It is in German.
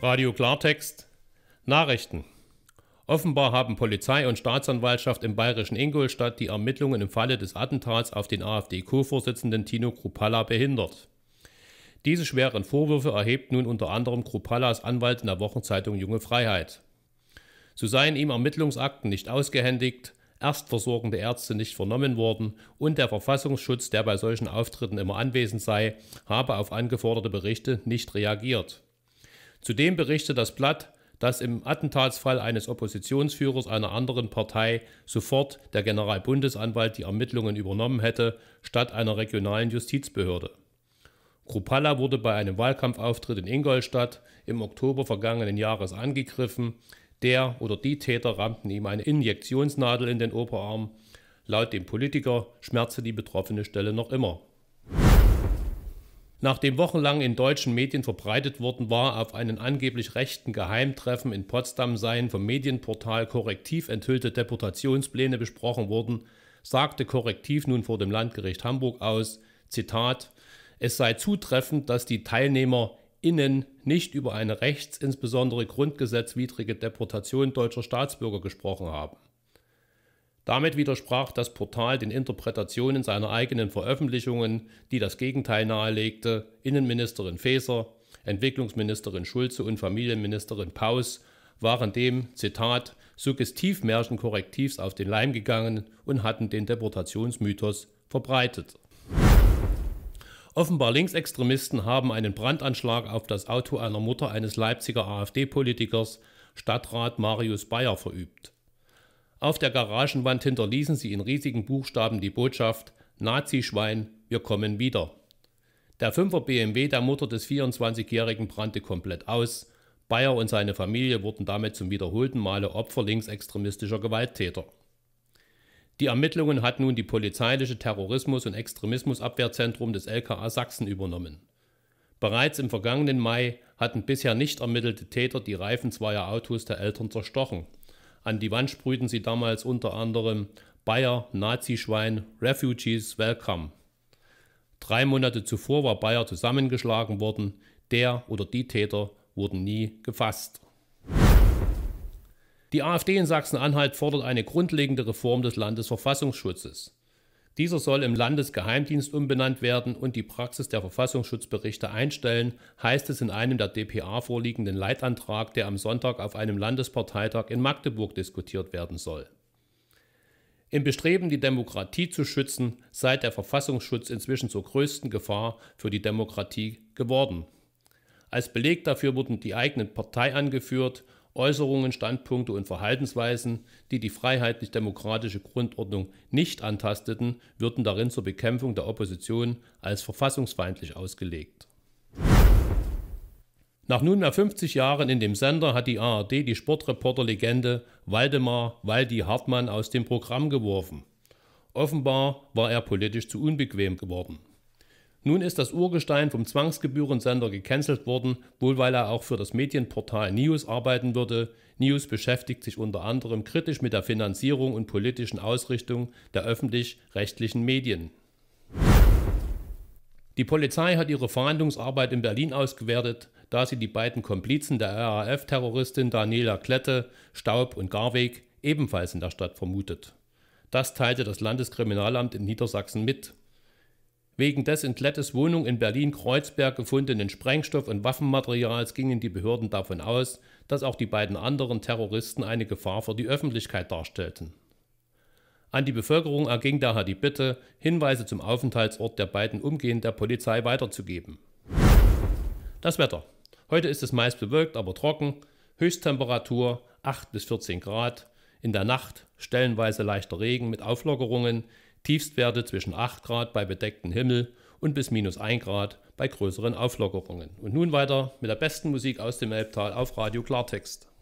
Radio Klartext Nachrichten. Offenbar haben Polizei und Staatsanwaltschaft im bayerischen Ingolstadt die Ermittlungen im Falle des Attentats auf den AfD-Co-Vorsitzenden Tino Krupalla behindert. Diese schweren Vorwürfe erhebt nun unter anderem Krupallas Anwalt in der Wochenzeitung Junge Freiheit. So seien ihm Ermittlungsakten nicht ausgehändigt, erstversorgende Ärzte nicht vernommen worden und der Verfassungsschutz, der bei solchen Auftritten immer anwesend sei, habe auf angeforderte Berichte nicht reagiert. Zudem berichtet das Blatt, dass im Attentatsfall eines Oppositionsführers einer anderen Partei sofort der Generalbundesanwalt die Ermittlungen übernommen hätte, statt einer regionalen Justizbehörde. Krupalla wurde bei einem Wahlkampfauftritt in Ingolstadt im Oktober vergangenen Jahres angegriffen. Der oder die Täter rammten ihm eine Injektionsnadel in den Oberarm. Laut dem Politiker schmerzte die betroffene Stelle noch immer nachdem wochenlang in deutschen Medien verbreitet worden war, auf einen angeblich rechten Geheimtreffen in Potsdam seien vom Medienportal Korrektiv enthüllte Deportationspläne besprochen worden, sagte Korrektiv nun vor dem Landgericht Hamburg aus, Zitat, es sei zutreffend, dass die Teilnehmer innen nicht über eine rechts, insbesondere grundgesetzwidrige Deportation deutscher Staatsbürger gesprochen haben. Damit widersprach das Portal den Interpretationen seiner eigenen Veröffentlichungen, die das Gegenteil nahelegte. Innenministerin Faeser, Entwicklungsministerin Schulze und Familienministerin Paus waren dem, Zitat, Suggestivmärchen korrektivs auf den Leim gegangen und hatten den Deportationsmythos verbreitet. Offenbar Linksextremisten haben einen Brandanschlag auf das Auto einer Mutter eines Leipziger AfD-Politikers, Stadtrat Marius Bayer, verübt. Auf der Garagenwand hinterließen sie in riesigen Buchstaben die Botschaft Nazi-Schwein, wir kommen wieder. Der 5er BMW der Mutter des 24-Jährigen brannte komplett aus. Bayer und seine Familie wurden damit zum wiederholten Male Opfer linksextremistischer Gewalttäter. Die Ermittlungen hat nun die polizeiliche Terrorismus- und Extremismusabwehrzentrum des LKA Sachsen übernommen. Bereits im vergangenen Mai hatten bisher nicht ermittelte Täter die Reifen zweier Autos der Eltern zerstochen. An die Wand sprühten sie damals unter anderem Bayer, Nazischwein, Refugees, Welcome. Drei Monate zuvor war Bayer zusammengeschlagen worden. Der oder die Täter wurden nie gefasst. Die AfD in Sachsen-Anhalt fordert eine grundlegende Reform des Landesverfassungsschutzes. Dieser soll im Landesgeheimdienst umbenannt werden und die Praxis der Verfassungsschutzberichte einstellen, heißt es in einem der DPA vorliegenden Leitantrag, der am Sonntag auf einem Landesparteitag in Magdeburg diskutiert werden soll. Im Bestreben, die Demokratie zu schützen, sei der Verfassungsschutz inzwischen zur größten Gefahr für die Demokratie geworden. Als Beleg dafür wurden die eigenen Partei angeführt Äußerungen, Standpunkte und Verhaltensweisen, die die freiheitlich-demokratische Grundordnung nicht antasteten, würden darin zur Bekämpfung der Opposition als verfassungsfeindlich ausgelegt. Nach nunmehr 50 Jahren in dem Sender hat die ARD die Sportreporterlegende Waldemar Waldi Hartmann aus dem Programm geworfen. Offenbar war er politisch zu unbequem geworden. Nun ist das Urgestein vom Zwangsgebührensender gecancelt worden, wohl weil er auch für das Medienportal News arbeiten würde. News beschäftigt sich unter anderem kritisch mit der Finanzierung und politischen Ausrichtung der öffentlich-rechtlichen Medien. Die Polizei hat ihre Verhandlungsarbeit in Berlin ausgewertet, da sie die beiden Komplizen der RAF-Terroristin Daniela Klette, Staub und Garweg ebenfalls in der Stadt vermutet. Das teilte das Landeskriminalamt in Niedersachsen mit. Wegen des in Klettes Wohnung in Berlin-Kreuzberg gefundenen Sprengstoff- und Waffenmaterials gingen die Behörden davon aus, dass auch die beiden anderen Terroristen eine Gefahr für die Öffentlichkeit darstellten. An die Bevölkerung erging daher die Bitte, Hinweise zum Aufenthaltsort der beiden umgehend der Polizei weiterzugeben. Das Wetter. Heute ist es meist bewölkt, aber trocken. Höchsttemperatur 8 bis 14 Grad. In der Nacht stellenweise leichter Regen mit Auflockerungen. Tiefstwerte zwischen 8 Grad bei bedecktem Himmel und bis minus 1 Grad bei größeren Auflockerungen. Und nun weiter mit der besten Musik aus dem Elbtal auf Radio Klartext.